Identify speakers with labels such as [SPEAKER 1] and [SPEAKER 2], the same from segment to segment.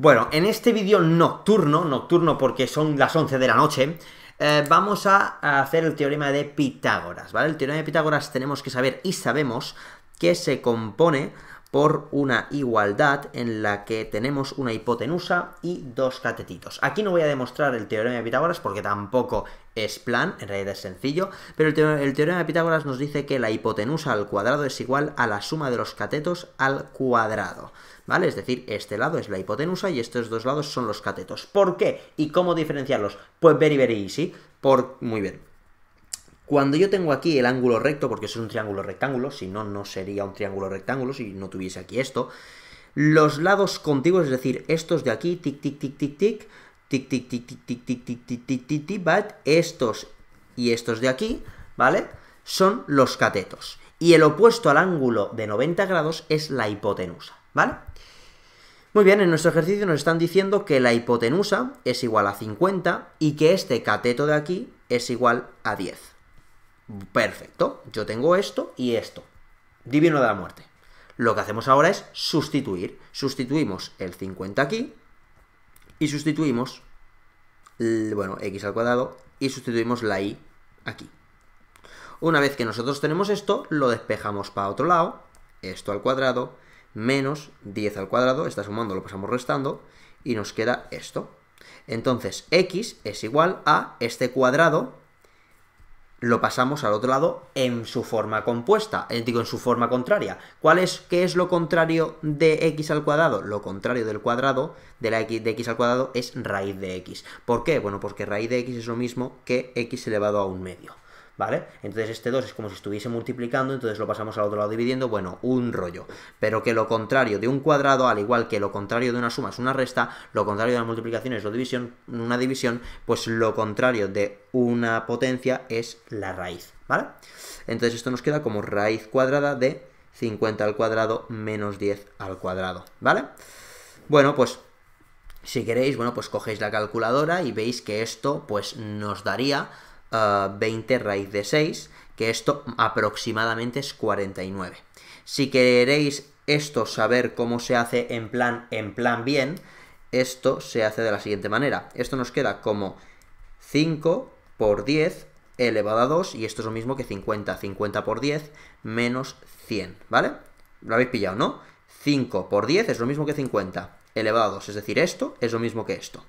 [SPEAKER 1] Bueno, en este vídeo nocturno, nocturno porque son las 11 de la noche, eh, vamos a hacer el teorema de Pitágoras, ¿vale? El teorema de Pitágoras tenemos que saber y sabemos que se compone por una igualdad en la que tenemos una hipotenusa y dos catetitos. Aquí no voy a demostrar el teorema de Pitágoras porque tampoco es plan, en realidad es sencillo, pero el, teorema, de Pitágoras nos dice que la hipotenusa al cuadrado es igual a la suma de los catetos al cuadrado, ¿vale? Es decir, este lado es la hipotenusa y estos dos lados son los catetos. ¿Por qué? ¿Y cómo diferenciarlos? Pues very, very easy. Por, muy bien, cuando yo tengo aquí el ángulo recto, porque es un triángulo rectángulo, si no, no sería un triángulo rectángulo si no tuviese aquí esto, los lados contiguos, es decir, estos de aquí, tic, tic, tic, tic, tic, tic, tic, tic, tic, tic, tic, tic, tic, tic, tic, tic, estos y estos de aquí, ¿vale? Son los catetos. Y el opuesto al ángulo de 90 grados es la hipotenusa, ¿vale? Muy bien, en nuestro ejercicio nos están diciendo que la hipotenusa es igual a 50 y que este cateto de aquí es igual a 10. Perfecto, yo tengo esto y esto. Divino de la muerte. Lo que hacemos ahora es sustituir. Sustituimos el 50 aquí y sustituimos, bueno, x al cuadrado y sustituimos la y aquí. Una vez que nosotros tenemos esto, lo despejamos para otro lado, esto al cuadrado, menos 10 al cuadrado, está sumando, lo pasamos restando, y nos queda esto. Entonces, x es igual a este cuadrado lo pasamos al otro lado en su forma compuesta, digo, en su forma contraria. ¿Cuál es, ¿Qué es lo contrario de x al cuadrado? Lo contrario del cuadrado de, la x, de x al cuadrado es raíz de x. ¿Por qué? Bueno, porque raíz de x es lo mismo que x elevado a un medio. ¿vale? Entonces este 2 es como si estuviese multiplicando, entonces lo pasamos al otro lado dividiendo, bueno, un rollo. Pero que lo contrario de un cuadrado, al igual que lo contrario de una suma es una resta, lo contrario de la multiplicación es división, una división, pues lo contrario de una potencia es la raíz, ¿vale? Entonces esto nos queda como raíz cuadrada de 50 al cuadrado menos 10 al cuadrado, ¿vale? Bueno, pues si queréis, bueno, pues cogéis la calculadora y veis que esto pues nos daría 20 raíz de 6, que esto aproximadamente es 49. Si queréis esto saber cómo se hace en plan, en plan bien, esto se hace de la siguiente manera. Esto nos queda como 5 por 10 elevado a 2, y esto es lo mismo que 50. 50 por 10 menos 100, ¿vale? Lo habéis pillado, ¿no? 5 por 10 es lo mismo que 50 elevado a 2, es decir, esto es lo mismo que esto.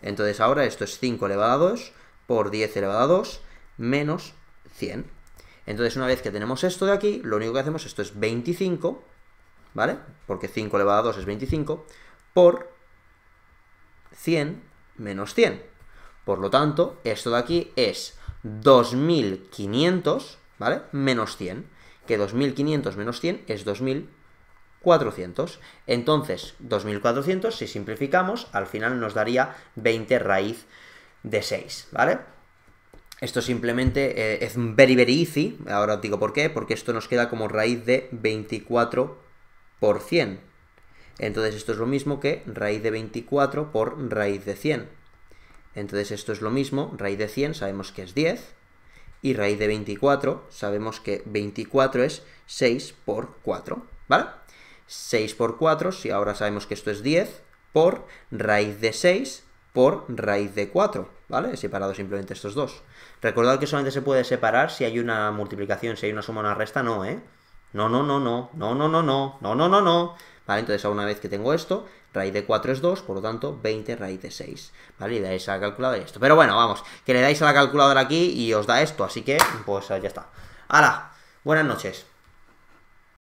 [SPEAKER 1] Entonces ahora esto es 5 elevado a 2 por 10 elevado a 2 menos 100. Entonces, una vez que tenemos esto de aquí, lo único que hacemos, esto es 25, ¿vale? Porque 5 elevado a 2 es 25, por 100 menos 100. Por lo tanto, esto de aquí es 2500, ¿vale? Menos 100, que 2500 menos 100 es 2400. Entonces, 2400, si simplificamos, al final nos daría 20 raíz de 6, ¿vale? Esto simplemente eh, es very, very easy. Ahora os digo por qué. Porque esto nos queda como raíz de 24 por 100. Entonces esto es lo mismo que raíz de 24 por raíz de 100. Entonces esto es lo mismo, raíz de 100 sabemos que es 10 y raíz de 24 sabemos que 24 es 6 por 4, ¿vale? 6 por 4, si ahora sabemos que esto es 10, por raíz de 6 por raíz de 4, ¿vale? He separado simplemente estos dos. Recordad que solamente se puede separar si hay una multiplicación, si hay una suma o una resta, no, ¿eh? No, no, no, no, no, no, no, no, no, no, no, no. ¿Vale? Entonces, una vez que tengo esto, raíz de 4 es 2, por lo tanto, 20 raíz de 6. ¿Vale? Y dais a la calculadora esto. Pero bueno, vamos, que le dais a la calculadora aquí y os da esto, así que, pues ya está. ¡Hala! Buenas noches.